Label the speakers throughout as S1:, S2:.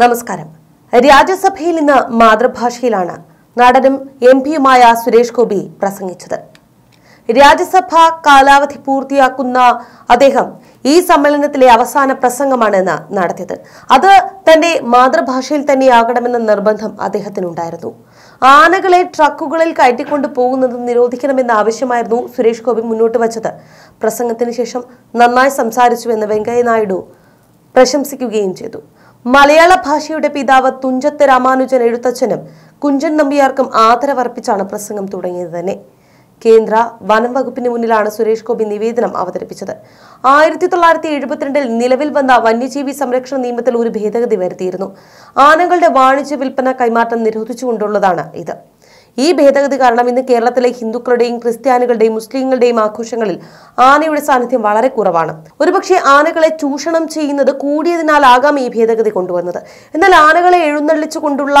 S1: നമസ്കാരം രാജ്യസഭയിൽ ഇന്ന് മാതൃഭാഷയിലാണ് നടനും എം പിയുമായ സുരേഷ് ഗോപി പ്രസംഗിച്ചത് രാജ്യസഭ കാലാവധി പൂർത്തിയാക്കുന്ന അദ്ദേഹം ഈ സമ്മേളനത്തിലെ അവസാന പ്രസംഗമാണെന്ന് നടത്തിയത് അത് തന്റെ മാതൃഭാഷയിൽ തന്നെയാകണമെന്ന നിർബന്ധം അദ്ദേഹത്തിനുണ്ടായിരുന്നു ആനകളെ ട്രക്കുകളിൽ കയറ്റിക്കൊണ്ടു പോകുന്നത് നിരോധിക്കണമെന്ന ആവശ്യമായിരുന്നു സുരേഷ് ഗോപി മുന്നോട്ട് വച്ചത് പ്രസംഗത്തിന് ശേഷം നന്നായി സംസാരിച്ചു വെങ്കയ്യ നായിഡു പ്രശംസിക്കുകയും ചെയ്തു മലയാള ഭാഷയുടെ പിതാവ് തുഞ്ചത്ത് രാമാനുജൻ എഴുത്തച്ഛനും കുഞ്ചൻ നമ്പിയാർക്കും ആദരവർപ്പിച്ചാണ് പ്രസംഗം തുടങ്ങിയത് തന്നെ കേന്ദ്ര വനം വകുപ്പിന് മുന്നിലാണ് സുരേഷ് ഗോപി നിവേദനം അവതരിപ്പിച്ചത് ആയിരത്തി തൊള്ളായിരത്തി എഴുപത്തിരണ്ടിൽ നിലവിൽ വന്ന വന്യജീവി സംരക്ഷണ നിയമത്തിൽ ഒരു ഭേദഗതി വരുത്തിയിരുന്നു ആനകളുടെ വാണിജ്യ വിൽപ്പന കൈമാറ്റം നിരോധിച്ചുകൊണ്ടുള്ളതാണ് ഇത് ഈ ഭേദഗതി കാരണം ഇന്ന് കേരളത്തിലെ ഹിന്ദുക്കളുടെയും ക്രിസ്ത്യാനികളുടെയും മുസ്ലിങ്ങളുടെയും ആഘോഷങ്ങളിൽ ആനയുടെ സാന്നിധ്യം വളരെ കുറവാണ് ഒരുപക്ഷെ ആനകളെ ചൂഷണം ചെയ്യുന്നത് കൂടിയതിനാലാകാം ഈ ഭേദഗതി കൊണ്ടുവന്നത് എന്നാൽ ആനകളെ എഴുന്നള്ളിച്ചുകൊണ്ടുള്ള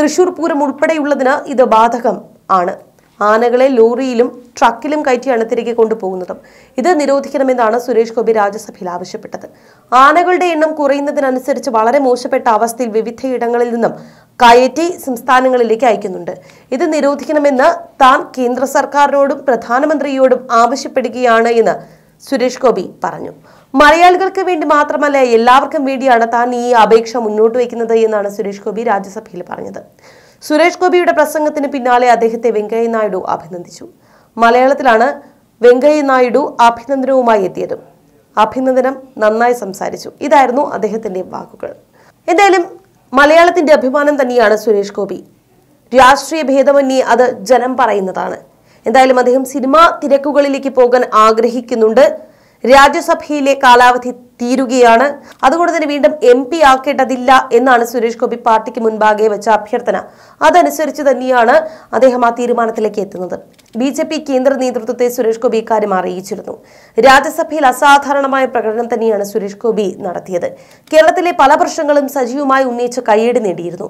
S1: തൃശൂർ പൂരം ഉൾപ്പെടെയുള്ളതിന് ഇത് ബാധകം ആണ് ആനകളെ ലോറിയിലും ട്രക്കിലും കയറ്റിയാണ് തിരികെ കൊണ്ടുപോകുന്നത് ഇത് നിരോധിക്കണമെന്നാണ് സുരേഷ് ഗോപി രാജ്യസഭയിൽ ആവശ്യപ്പെട്ടത് ആനകളുടെ എണ്ണം കുറയുന്നതിനനുസരിച്ച് വളരെ മോശപ്പെട്ട അവസ്ഥയിൽ വിവിധയിടങ്ങളിൽ നിന്നും കയറ്റി സംസ്ഥാനങ്ങളിലേക്ക് അയക്കുന്നുണ്ട് ഇത് നിരോധിക്കണമെന്ന് താൻ കേന്ദ്ര സർക്കാരിനോടും പ്രധാനമന്ത്രിയോടും ആവശ്യപ്പെടുകയാണ് എന്ന് സുരേഷ് ഗോപി പറഞ്ഞു മലയാളികൾക്ക് വേണ്ടി മാത്രമല്ല എല്ലാവർക്കും വേണ്ടിയാണ് താൻ ഈ അപേക്ഷ മുന്നോട്ട് വയ്ക്കുന്നത് എന്നാണ് സുരേഷ് ഗോപി രാജ്യസഭയിൽ പറഞ്ഞത് സുരേഷ് ഗോപിയുടെ പ്രസംഗത്തിന് പിന്നാലെ അദ്ദേഹത്തെ വെങ്കയ്യ നായിഡു അഭിനന്ദിച്ചു മലയാളത്തിലാണ് വെങ്കയ്യ നായിഡു അഭിനന്ദനവുമായി എത്തിയത് അഭിനന്ദനം നന്നായി സംസാരിച്ചു ഇതായിരുന്നു അദ്ദേഹത്തിന്റെ വാക്കുകൾ എന്തായാലും മലയാളത്തിന്റെ അഭിമാനം തന്നെയാണ് സുരേഷ് ഗോപി രാഷ്ട്രീയ ഭേദമന്യേ അത് ജനം പറയുന്നതാണ് എന്തായാലും അദ്ദേഹം സിനിമാ തിരക്കുകളിലേക്ക് പോകാൻ ആഗ്രഹിക്കുന്നുണ്ട് രാജ്യസഭയിലെ കാലാവധി തീരുകയാണ് അതുകൊണ്ട് തന്നെ വീണ്ടും എം പി ആക്കേണ്ടതില്ല എന്നാണ് സുരേഷ് ഗോപി പാർട്ടിക്ക് മുൻപാകെ വെച്ച അഭ്യർത്ഥന അതനുസരിച്ച് തന്നെയാണ് അദ്ദേഹം ആ തീരുമാനത്തിലേക്ക് എത്തുന്നത് ബി ജെ പി കേന്ദ്ര നേതൃത്വത്തെ സുരേഷ് ഗോപി ഇക്കാര്യം അറിയിച്ചിരുന്നു രാജ്യസഭയിൽ അസാധാരണമായ പ്രകടനം തന്നെയാണ് സുരേഷ് ഗോപി നടത്തിയത് കേരളത്തിലെ പല പ്രശ്നങ്ങളും സജീവമായി ഉന്നയിച്ച് കയ്യേടി നേടിയിരുന്നു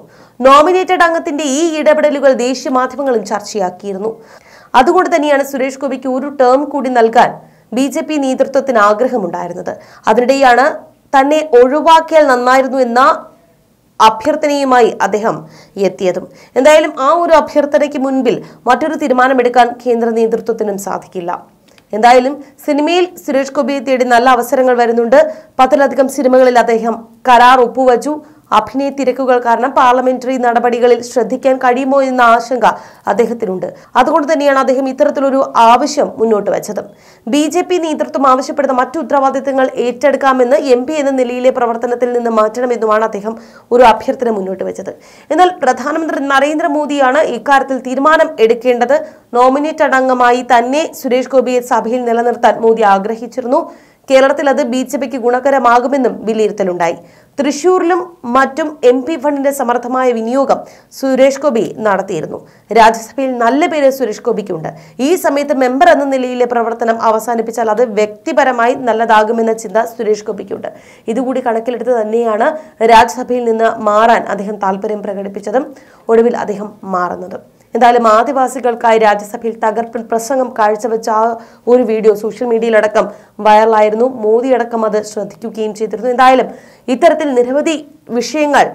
S1: നോമിനേറ്റഡ് അംഗത്തിന്റെ ഈ ഇടപെടലുകൾ ദേശീയ മാധ്യമങ്ങളും ചർച്ചയാക്കിയിരുന്നു അതുകൊണ്ട് തന്നെയാണ് സുരേഷ് ഗോപിക്ക് ഒരു ടേം കൂടി നൽകാൻ ബി ജെ പി നേതൃത്വത്തിന് ആഗ്രഹമുണ്ടായിരുന്നത് അതിനിടെയാണ് തന്നെ ഒഴിവാക്കിയാൽ നന്നായിരുന്നു എന്ന അഭ്യർത്ഥനയുമായി അദ്ദേഹം എത്തിയതും എന്തായാലും ആ ഒരു അഭ്യർത്ഥനയ്ക്ക് മുൻപിൽ മറ്റൊരു തീരുമാനമെടുക്കാൻ കേന്ദ്ര നേതൃത്വത്തിനും സാധിക്കില്ല എന്തായാലും സിനിമയിൽ സുരേഷ് ഗോപിയെ തേടി നല്ല അവസരങ്ങൾ വരുന്നുണ്ട് പത്തിലധികം സിനിമകളിൽ അദ്ദേഹം കരാർ ഒപ്പുവച്ചു അഭിനയ തിരക്കുകൾ കാരണം പാർലമെന്ററി നടപടികളിൽ ശ്രദ്ധിക്കാൻ കഴിയുമോ എന്ന ആശങ്ക അദ്ദേഹത്തിനുണ്ട് അതുകൊണ്ട് തന്നെയാണ് അദ്ദേഹം ഇത്തരത്തിലൊരു ആവശ്യം മുന്നോട്ട് വെച്ചത് ബി ജെ പി നേതൃത്വം ആവശ്യപ്പെടുന്ന മറ്റു ഉത്തരവാദിത്തങ്ങൾ ഏറ്റെടുക്കാമെന്ന് എം പി എന്ന നിലയിലെ പ്രവർത്തനത്തിൽ നിന്ന് മാറ്റണമെന്നുമാണ് അദ്ദേഹം ഒരു അഭ്യർത്ഥന മുന്നോട്ട് വെച്ചത് എന്നാൽ പ്രധാനമന്ത്രി നരേന്ദ്രമോദിയാണ് ഇക്കാര്യത്തിൽ തീരുമാനം എടുക്കേണ്ടത് നോമിനേറ്റ് അംഗമായി തന്നെ സുരേഷ് ഗോപിയെ സഭയിൽ നിലനിർത്താൻ മോദി ആഗ്രഹിച്ചിരുന്നു കേരളത്തിൽ അത് ബി ജെ പിക്ക് ഗുണകരമാകുമെന്നും വിലയിരുത്തലുണ്ടായി തൃശൂരിലും മറ്റും എം പി ഫണ്ടിന്റെ സമർത്ഥമായ വിനിയോഗം സുരേഷ് ഗോപി നടത്തിയിരുന്നു രാജ്യസഭയിൽ നല്ല പേര് സുരേഷ് ഗോപിക്കുണ്ട് ഈ സമയത്ത് മെമ്പർ എന്ന നിലയിലെ പ്രവർത്തനം അവസാനിപ്പിച്ചാൽ അത് വ്യക്തിപരമായി നല്ലതാകുമെന്ന ചിന്ത സുരേഷ് ഗോപിക്കുണ്ട് ഇതുകൂടി കണക്കിലെടുത്ത് തന്നെയാണ് രാജ്യസഭയിൽ നിന്ന് മാറാൻ അദ്ദേഹം താല്പര്യം പ്രകടിപ്പിച്ചതും ഒടുവിൽ അദ്ദേഹം മാറുന്നതും എന്തായാലും ആദിവാസികൾക്കായി രാജ്യസഭയിൽ തകർപ്പിൽ പ്രസംഗം കാഴ്ചവെച്ച ആ ഒരു വീഡിയോ സോഷ്യൽ മീഡിയയിലടക്കം വൈറലായിരുന്നു അടക്കം അത് ശ്രദ്ധിക്കുകയും ചെയ്തിരുന്നു എന്തായാലും ഇത്തരത്തിൽ നിരവധി വിഷയങ്ങൾ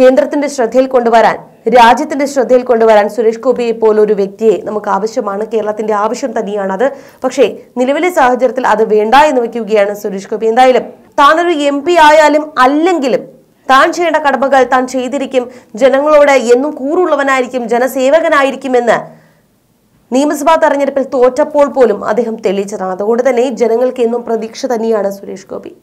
S1: കേന്ദ്രത്തിന്റെ ശ്രദ്ധയിൽ കൊണ്ടുവരാൻ രാജ്യത്തിന്റെ ശ്രദ്ധയിൽ കൊണ്ടുവരാൻ സുരേഷ് ഗോപിയെ പോലെ ഒരു വ്യക്തിയെ നമുക്ക് ആവശ്യമാണ് കേരളത്തിന്റെ ആവശ്യം തന്നെയാണത് പക്ഷേ നിലവിലെ സാഹചര്യത്തിൽ അത് വേണ്ട എന്ന് വയ്ക്കുകയാണ് സുരേഷ് ഗോപി എന്തായാലും താനൊരു എം പി ആയാലും അല്ലെങ്കിലും താൻ ചെയ്യേണ്ട കടമകൾ താൻ ചെയ്തിരിക്കും ജനങ്ങളോട് എന്നും കൂറുള്ളവനായിരിക്കും ജനസേവകനായിരിക്കുമെന്ന് നിയമസഭാ തെരഞ്ഞെടുപ്പിൽ തോറ്റപ്പോൾ പോലും അദ്ദേഹം തെളിയിച്ചതാണ് അതുകൊണ്ട് തന്നെ ജനങ്ങൾക്ക് എന്നും പ്രതീക്ഷ തന്നെയാണ് സുരേഷ് ഗോപി